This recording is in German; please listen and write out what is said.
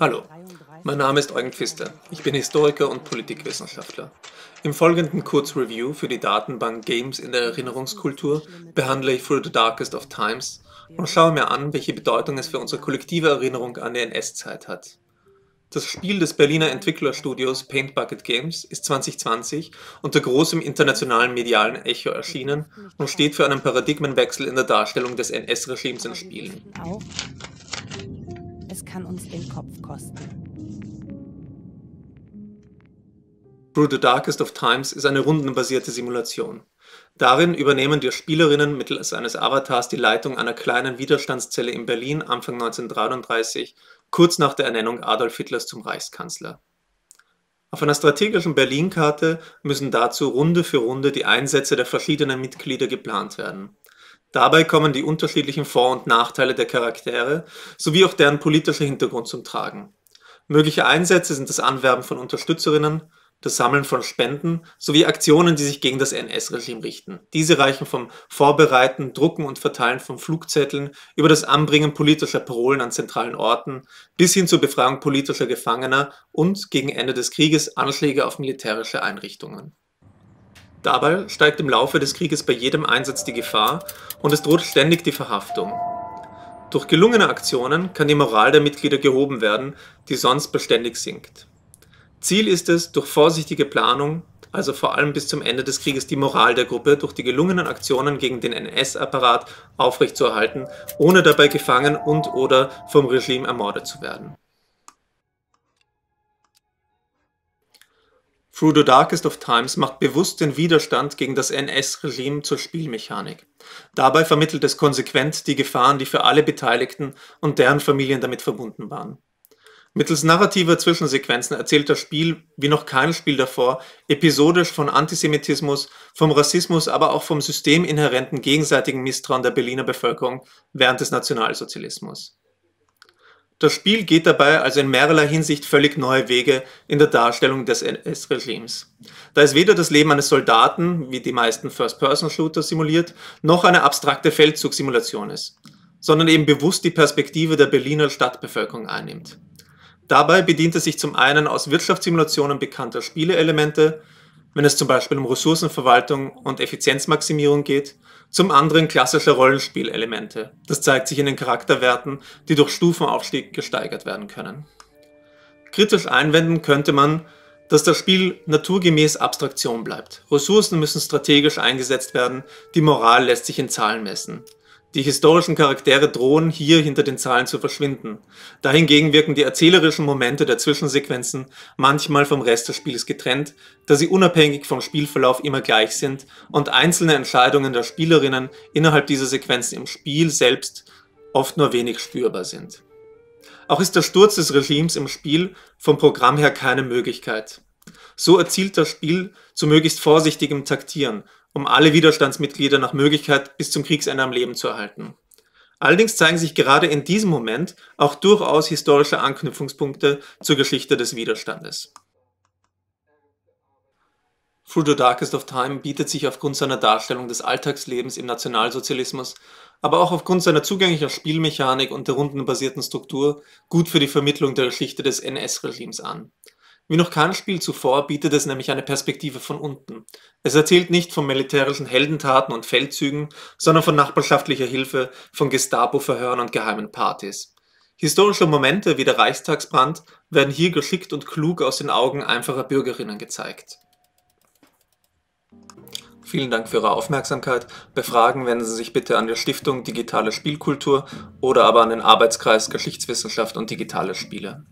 Hallo, mein Name ist Eugen Pfister. Ich bin Historiker und Politikwissenschaftler. Im folgenden Kurzreview für die Datenbank Games in der Erinnerungskultur behandle ich Through the Darkest of Times und schaue mir an, welche Bedeutung es für unsere kollektive Erinnerung an die NS-Zeit hat. Das Spiel des Berliner Entwicklerstudios Paint Bucket Games ist 2020 unter großem internationalen medialen Echo erschienen und steht für einen Paradigmenwechsel in der Darstellung des NS-Regimes in Spielen es kann uns den Kopf kosten. Through the Darkest of Times ist eine rundenbasierte Simulation. Darin übernehmen die Spielerinnen mittels eines Avatars die Leitung einer kleinen Widerstandszelle in Berlin Anfang 1933, kurz nach der Ernennung Adolf Hitlers zum Reichskanzler. Auf einer strategischen Berlin-Karte müssen dazu Runde für Runde die Einsätze der verschiedenen Mitglieder geplant werden. Dabei kommen die unterschiedlichen Vor- und Nachteile der Charaktere sowie auch deren politischer Hintergrund zum Tragen. Mögliche Einsätze sind das Anwerben von Unterstützerinnen, das Sammeln von Spenden sowie Aktionen, die sich gegen das NS-Regime richten. Diese reichen vom Vorbereiten, Drucken und Verteilen von Flugzetteln über das Anbringen politischer Parolen an zentralen Orten bis hin zur Befreiung politischer Gefangener und gegen Ende des Krieges Anschläge auf militärische Einrichtungen. Dabei steigt im Laufe des Krieges bei jedem Einsatz die Gefahr und es droht ständig die Verhaftung. Durch gelungene Aktionen kann die Moral der Mitglieder gehoben werden, die sonst beständig sinkt. Ziel ist es, durch vorsichtige Planung, also vor allem bis zum Ende des Krieges, die Moral der Gruppe durch die gelungenen Aktionen gegen den NS-Apparat aufrechtzuerhalten, ohne dabei gefangen und oder vom Regime ermordet zu werden. Through the Darkest of Times macht bewusst den Widerstand gegen das NS-Regime zur Spielmechanik. Dabei vermittelt es konsequent die Gefahren, die für alle Beteiligten und deren Familien damit verbunden waren. Mittels narrativer Zwischensequenzen erzählt das Spiel, wie noch kein Spiel davor, episodisch von Antisemitismus, vom Rassismus, aber auch vom systeminhärenten gegenseitigen Misstrauen der Berliner Bevölkerung während des Nationalsozialismus. Das Spiel geht dabei also in mehrerlei Hinsicht völlig neue Wege in der Darstellung des NS-Regimes. Da es weder das Leben eines Soldaten, wie die meisten First-Person-Shooter simuliert, noch eine abstrakte Feldzugssimulation ist, sondern eben bewusst die Perspektive der Berliner Stadtbevölkerung einnimmt. Dabei bedient es sich zum einen aus Wirtschaftssimulationen bekannter Spieleelemente, wenn es zum Beispiel um Ressourcenverwaltung und Effizienzmaximierung geht, zum anderen klassische Rollenspielelemente. Das zeigt sich in den Charakterwerten, die durch Stufenaufstieg gesteigert werden können. Kritisch einwenden könnte man, dass das Spiel naturgemäß Abstraktion bleibt. Ressourcen müssen strategisch eingesetzt werden, die Moral lässt sich in Zahlen messen. Die historischen Charaktere drohen hier hinter den Zahlen zu verschwinden. Dahingegen wirken die erzählerischen Momente der Zwischensequenzen manchmal vom Rest des Spiels getrennt, da sie unabhängig vom Spielverlauf immer gleich sind und einzelne Entscheidungen der Spielerinnen innerhalb dieser Sequenzen im Spiel selbst oft nur wenig spürbar sind. Auch ist der Sturz des Regimes im Spiel vom Programm her keine Möglichkeit. So erzielt das Spiel zu möglichst vorsichtigem Taktieren um alle Widerstandsmitglieder nach Möglichkeit bis zum Kriegsende am Leben zu erhalten. Allerdings zeigen sich gerade in diesem Moment auch durchaus historische Anknüpfungspunkte zur Geschichte des Widerstandes. Through the Darkest of Time bietet sich aufgrund seiner Darstellung des Alltagslebens im Nationalsozialismus, aber auch aufgrund seiner zugänglicher Spielmechanik und der rundenbasierten Struktur gut für die Vermittlung der Geschichte des NS-Regimes an. Wie noch kein Spiel zuvor bietet es nämlich eine Perspektive von unten. Es erzählt nicht von militärischen Heldentaten und Feldzügen, sondern von nachbarschaftlicher Hilfe, von Gestapo-Verhören und geheimen Partys. Historische Momente wie der Reichstagsbrand werden hier geschickt und klug aus den Augen einfacher Bürgerinnen gezeigt. Vielen Dank für Ihre Aufmerksamkeit. Bei Fragen wenden Sie sich bitte an die Stiftung Digitale Spielkultur oder aber an den Arbeitskreis Geschichtswissenschaft und Digitale Spiele.